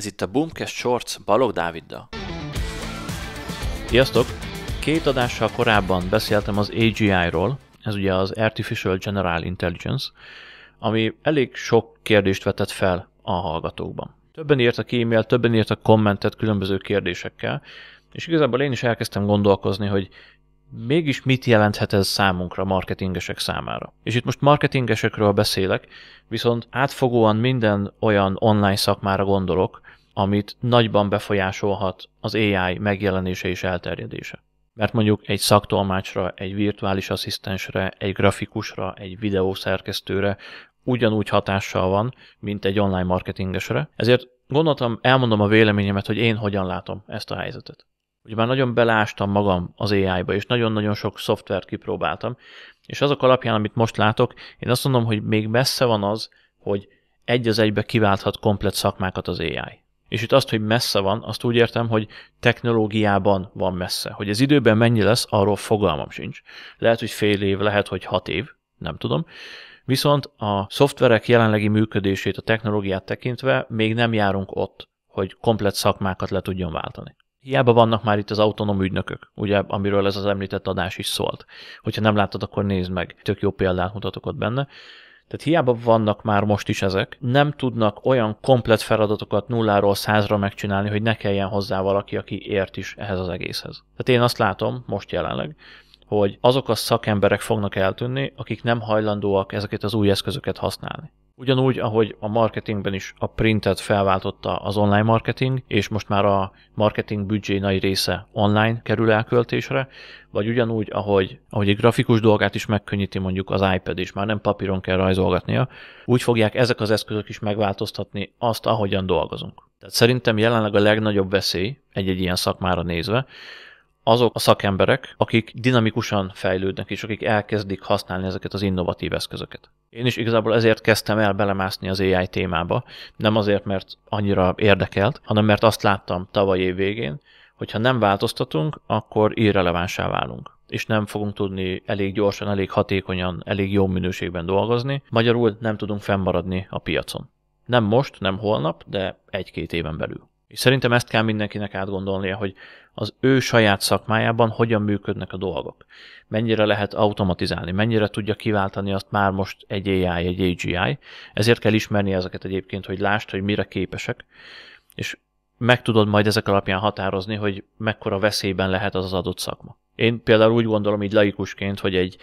Ez itt a Boomcast Shorts Balog Dávidda. Sziasztok! Két adással korábban beszéltem az AGI-ról, ez ugye az Artificial General Intelligence, ami elég sok kérdést vetett fel a hallgatókban. Többen írtak e mail többen írtak kommentet különböző kérdésekkel, és igazából én is elkezdtem gondolkozni, hogy Mégis mit jelenthet ez számunkra, marketingesek számára? És itt most marketingesekről beszélek, viszont átfogóan minden olyan online szakmára gondolok, amit nagyban befolyásolhat az AI megjelenése és elterjedése. Mert mondjuk egy szaktolmácsra, egy virtuális asszisztensre, egy grafikusra, egy videószerkesztőre ugyanúgy hatással van, mint egy online marketingesre. Ezért gondoltam, elmondom a véleményemet, hogy én hogyan látom ezt a helyzetet hogy már nagyon belástam magam az AI-ba, és nagyon-nagyon sok szoftvert kipróbáltam, és azok alapján, amit most látok, én azt mondom, hogy még messze van az, hogy egy az egybe kiválthat komplet szakmákat az AI. És itt azt, hogy messze van, azt úgy értem, hogy technológiában van messze. Hogy az időben mennyi lesz, arról fogalmam sincs. Lehet, hogy fél év, lehet, hogy hat év, nem tudom. Viszont a szoftverek jelenlegi működését, a technológiát tekintve még nem járunk ott, hogy komplet szakmákat le tudjon váltani hiába vannak már itt az autonóm ügynökök, ugye, amiről ez az említett adás is szólt. Hogyha nem láttad, akkor nézd meg, tök jó példát mutatok ott benne. Tehát hiába vannak már most is ezek, nem tudnak olyan komplet feladatokat nulláról százra megcsinálni, hogy ne kelljen hozzá valaki, aki ért is ehhez az egészhez. Tehát én azt látom most jelenleg, hogy azok a szakemberek fognak eltűnni, akik nem hajlandóak ezeket az új eszközöket használni. Ugyanúgy, ahogy a marketingben is a printet felváltotta az online marketing, és most már a marketing büdzsé nagy része online kerül elköltésre, vagy ugyanúgy, ahogy, ahogy egy grafikus dolgát is megkönnyíti mondjuk az iPad is, már nem papíron kell rajzolgatnia, úgy fogják ezek az eszközök is megváltoztatni azt, ahogyan dolgozunk. Tehát szerintem jelenleg a legnagyobb veszély egy-egy ilyen szakmára nézve, azok a szakemberek, akik dinamikusan fejlődnek, és akik elkezdik használni ezeket az innovatív eszközöket. Én is igazából ezért kezdtem el belemászni az AI témába, nem azért, mert annyira érdekelt, hanem mert azt láttam tavaly év végén, hogy ha nem változtatunk, akkor irrelevánsá válunk és nem fogunk tudni elég gyorsan, elég hatékonyan, elég jó minőségben dolgozni. Magyarul nem tudunk fennmaradni a piacon. Nem most, nem holnap, de egy-két éven belül. És szerintem ezt kell mindenkinek átgondolnia, hogy az ő saját szakmájában hogyan működnek a dolgok. Mennyire lehet automatizálni, mennyire tudja kiváltani azt már most egy AI, egy AGI. Ezért kell ismerni ezeket egyébként, hogy lásd, hogy mire képesek, és meg tudod majd ezek alapján határozni, hogy mekkora veszélyben lehet az az adott szakma. Én például úgy gondolom így laikusként, hogy egy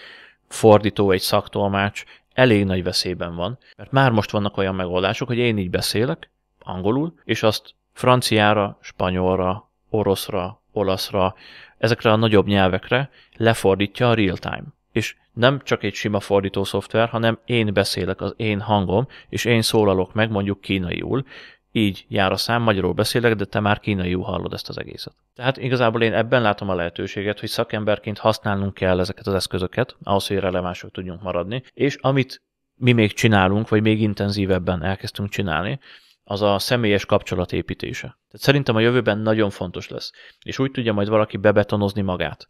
fordító, egy szaktolmács elég nagy veszélyben van, mert már most vannak olyan megoldások, hogy én így beszélek, angolul, és azt franciára, spanyolra, oroszra, olaszra, ezekre a nagyobb nyelvekre lefordítja a real-time. És nem csak egy sima fordító szoftver, hanem én beszélek az én hangom, és én szólalok meg mondjuk kínaiul, így jár a szám, magyarul beszélek, de te már kínaiul hallod ezt az egészet. Tehát igazából én ebben látom a lehetőséget, hogy szakemberként használnunk kell ezeket az eszközöket, ahhoz, hogy relevánsok tudjunk maradni, és amit mi még csinálunk, vagy még intenzívebben elkezdtünk csinálni, az a személyes kapcsolatépítése. Tehát szerintem a jövőben nagyon fontos lesz. És úgy tudja majd valaki bebetonozni magát.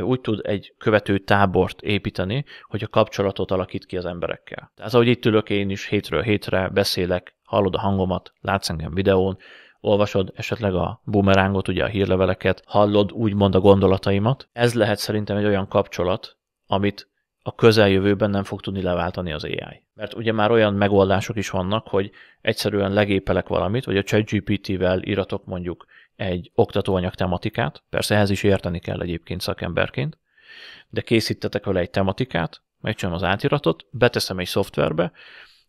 Úgy tud egy követő tábort építeni, hogy a kapcsolatot alakít ki az emberekkel. Tehát ahogy itt ülök én is hétről hétre, beszélek, hallod a hangomat, látsz engem videón, olvasod esetleg a bumerángot, ugye a hírleveleket, hallod úgymond a gondolataimat. Ez lehet szerintem egy olyan kapcsolat, amit a közeljövőben nem fog tudni leváltani az AI. Mert ugye már olyan megoldások is vannak, hogy egyszerűen legépelek valamit, vagy a ChatGPT-vel iratok mondjuk egy oktatóanyag tematikát, persze ehhez is érteni kell egyébként szakemberként, de készítetek vele egy tematikát, megcsinálom az átiratot, beteszem egy szoftverbe,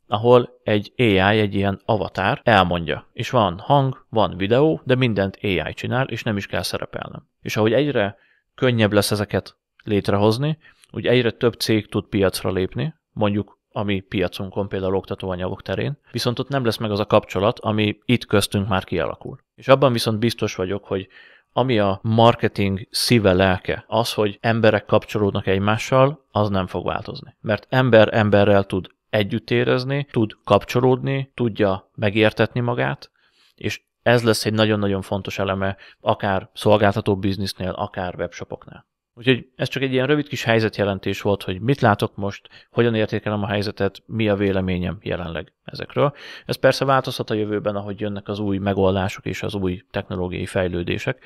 ahol egy AI, egy ilyen avatár elmondja. És van hang, van videó, de mindent AI csinál, és nem is kell szerepelnem. És ahogy egyre könnyebb lesz ezeket létrehozni, úgy egyre több cég tud piacra lépni, mondjuk a mi piacunkon, például oktatóanyagok terén, viszont ott nem lesz meg az a kapcsolat, ami itt köztünk már kialakul. És abban viszont biztos vagyok, hogy ami a marketing szíve lelke, az, hogy emberek kapcsolódnak egymással, az nem fog változni. Mert ember emberrel tud együtt érezni, tud kapcsolódni, tudja megértetni magát, és ez lesz egy nagyon-nagyon fontos eleme akár szolgáltató biznisznél, akár webshopoknál. Úgyhogy ez csak egy ilyen rövid kis helyzetjelentés volt, hogy mit látok most, hogyan értékelem a helyzetet, mi a véleményem jelenleg ezekről. Ez persze változhat a jövőben, ahogy jönnek az új megoldások és az új technológiai fejlődések,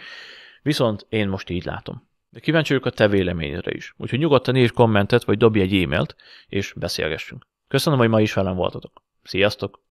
viszont én most így látom. De kíváncsi vagyok a te véleményedre is. Úgyhogy nyugodtan írj kommentet, vagy dobj egy e-mailt, és beszélgessünk. Köszönöm, hogy ma is velem voltatok. Sziasztok!